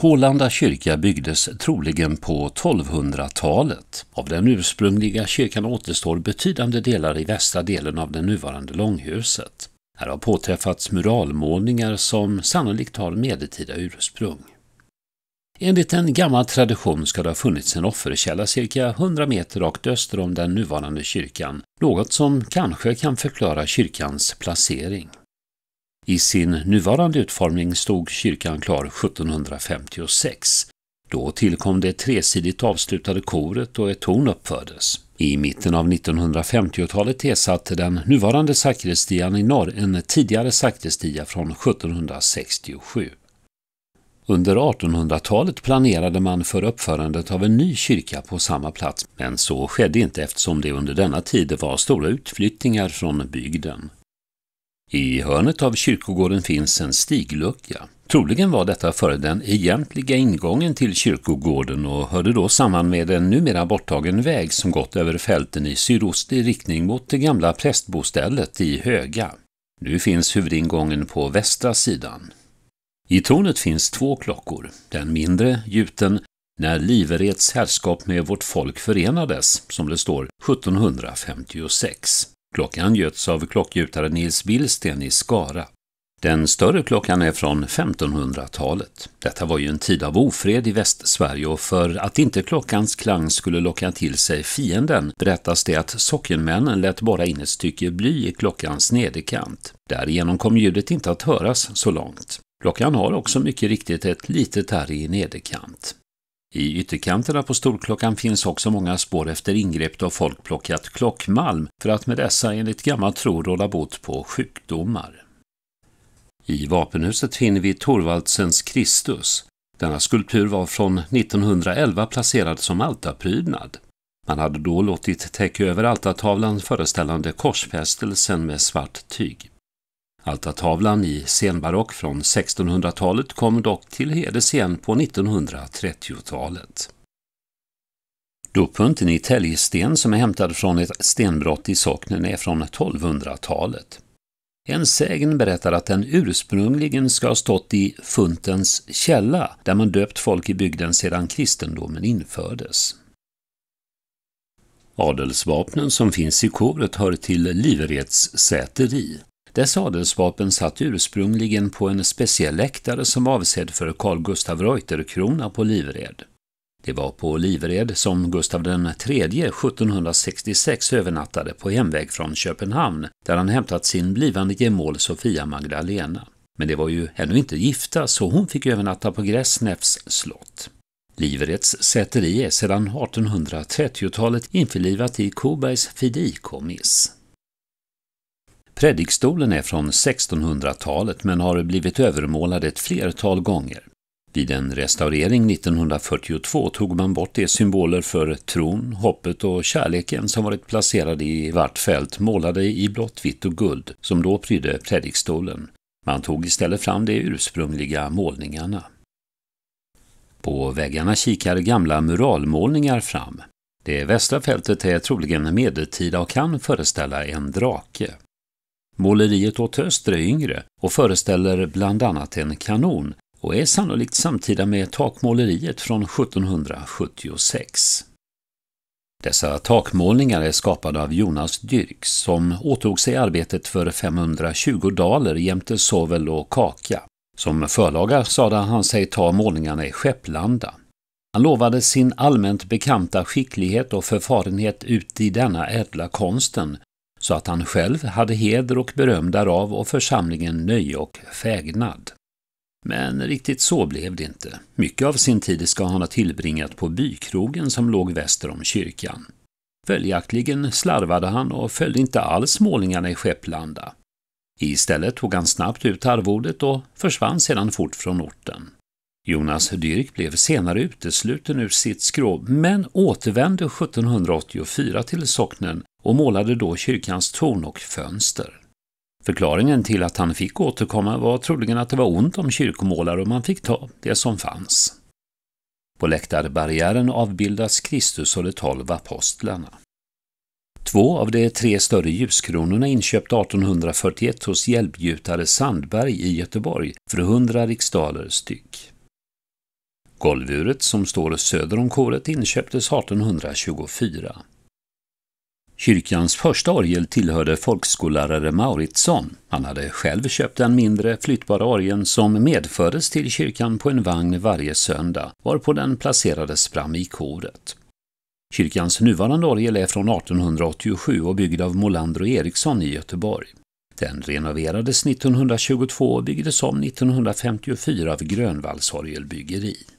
Hålanda kyrka byggdes troligen på 1200-talet. Av den ursprungliga kyrkan återstår betydande delar i västra delen av det nuvarande långhuset. Här har påträffats muralmålningar som sannolikt har medeltida ursprung. Enligt en gammal tradition ska det ha funnits en offerkälla cirka 100 meter rakt öster om den nuvarande kyrkan, något som kanske kan förklara kyrkans placering. I sin nuvarande utformning stod kyrkan klar 1756. Då tillkom det tresidigt avslutade koret och ett torn uppfördes. I mitten av 1950-talet ersatte den nuvarande sakristian i norr en tidigare sakristia från 1767. Under 1800-talet planerade man för uppförandet av en ny kyrka på samma plats, men så skedde inte eftersom det under denna tid var stora utflyttningar från bygden. I hörnet av kyrkogården finns en stiglucka. Troligen var detta före den egentliga ingången till kyrkogården och hörde då samman med en numera borttagen väg som gått över fälten i sydostlig riktning mot det gamla prästbostället i Höga. Nu finns huvudingången på västra sidan. I tornet finns två klockor, den mindre gjuten när Livereds herrskap med vårt folk förenades, som det står, 1756 klockan göts av klockgjutare Nils Billsten i Skara. Den större klockan är från 1500-talet. Detta var ju en tid av ofred i Västsverige och för att inte klockans klang skulle locka till sig fienden berättas det att sockenmännen lät bara in ett stycke bly i klockans nederkant. Därigenom kom ljudet inte att höras så långt. Klockan har också mycket riktigt ett litet ärr i nederkant. I ytterkanterna på storklockan finns också många spår efter ingrepp då folk plockat klockmalm för att med dessa enligt gammal tro råda bot på sjukdomar. I vapenhuset finner vi Torvaldsens Kristus. Denna skulptur var från 1911 placerad som altarprydnad. Man hade då låtit täcka över altartavlan föreställande korsfästelsen med svart tyg. Altartavlan i senbarock från 1600-talet kom dock till heders igen på 1930-talet. Dopunten i täljsten som är hämtad från ett stenbrott i socknen är från 1200-talet. En sägen berättar att den ursprungligen ska ha stått i Funtens källa, där man döpt folk i bygden sedan kristendomen infördes. Adelsvapnen som finns i koret hör till Livereds säteri. Dess adelsvapen satt ursprungligen på en speciell läktare som var avsedd för Carl Gustav Reuterkrona på Livred. Det var på Livred som Gustav III 1766 övernattade på hemväg från Köpenhamn där han hämtat sin blivande gemål Sofia Magdalena. Men det var ju ännu inte gifta så hon fick övernatta på Gräsnäffs slott. Livreds säteri är sedan 1830-talet införlivat i Kobergs fideikommiss. Predikstolen är från 1600-talet men har blivit övermålad ett flertal gånger. Vid en restaurering 1942 tog man bort de symboler för tron, hoppet och kärleken som varit placerade i vart fält målade i blått, vitt och guld som då prydde predikstolen. Man tog istället fram de ursprungliga målningarna. På väggarna kikar gamla muralmålningar fram. Det västra fältet är troligen medeltida och kan föreställa en drake. Måleriet åt öster är yngre och föreställer bland annat en kanon och är sannolikt samtida med takmåleriet från 1776. Dessa takmålningar är skapade av Jonas Dyrk som åtog sig arbetet för 520 daler jämte sovel och kaka. Som förlaga sade han sig ta målningarna i Skepplanda. Han lovade sin allmänt bekanta skicklighet och förfarenhet ut i denna ädla konsten så att han själv hade heder och beröm därav och församlingen nöje och fägnad. Men riktigt så blev det inte. Mycket av sin tid ska han ha tillbringat på bykrogen som låg väster om kyrkan. Följaktligen slarvade han och följde inte alls målningarna i Skepplanda. Istället tog han snabbt ut arvodet och försvann sedan fort från orten. Jonas Dyrk blev senare utesluten ur sitt skrå men återvände 1784 till socknen och målade då kyrkans torn och fönster. Förklaringen till att han fick återkomma var troligen att det var ont om kyrkomålare och man fick ta det som fanns. På läktarbarriären avbildas Kristus och de tolv apostlarna. Två av de tre större ljuskronorna inköpta 1841 hos hjälpgjutare Sandberg i Göteborg för 100 riksdaler styck. Golvuret som står söder om koret inköptes 1824. Kyrkans första orgel tillhörde folkskollärare Mauritsson. Han hade själv köpt den mindre flyttbara orgeln som medfördes till kyrkan på en vagn varje söndag, varpå den placerades fram i koret. Kyrkans nuvarande orgel är från 1887 och byggd av Molandro Eriksson i Göteborg. Den renoverades 1922 och byggdes om 1954 av Grönvalls orgelbyggeri.